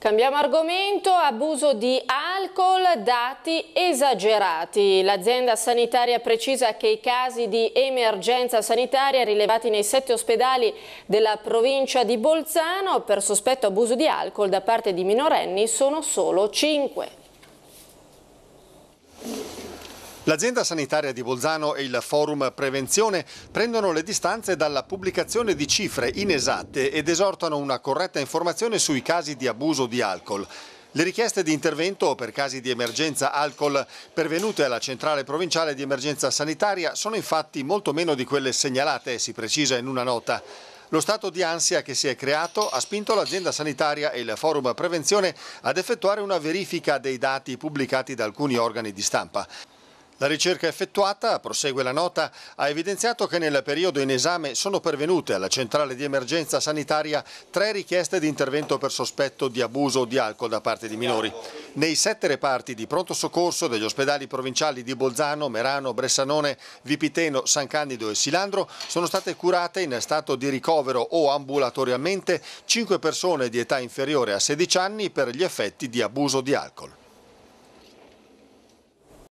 Cambiamo argomento, abuso di alcol, dati esagerati. L'azienda sanitaria precisa che i casi di emergenza sanitaria rilevati nei sette ospedali della provincia di Bolzano per sospetto abuso di alcol da parte di minorenni sono solo cinque. L'azienda sanitaria di Bolzano e il forum Prevenzione prendono le distanze dalla pubblicazione di cifre inesatte ed esortano una corretta informazione sui casi di abuso di alcol. Le richieste di intervento per casi di emergenza alcol pervenute alla centrale provinciale di emergenza sanitaria sono infatti molto meno di quelle segnalate, si precisa in una nota. Lo stato di ansia che si è creato ha spinto l'azienda sanitaria e il forum prevenzione ad effettuare una verifica dei dati pubblicati da alcuni organi di stampa. La ricerca effettuata, prosegue la nota, ha evidenziato che nel periodo in esame sono pervenute alla centrale di emergenza sanitaria tre richieste di intervento per sospetto di abuso di alcol da parte di minori. Nei sette reparti di pronto soccorso degli ospedali provinciali di Bolzano, Merano, Bressanone, Vipiteno, San Candido e Silandro sono state curate in stato di ricovero o ambulatoriamente cinque persone di età inferiore a 16 anni per gli effetti di abuso di alcol.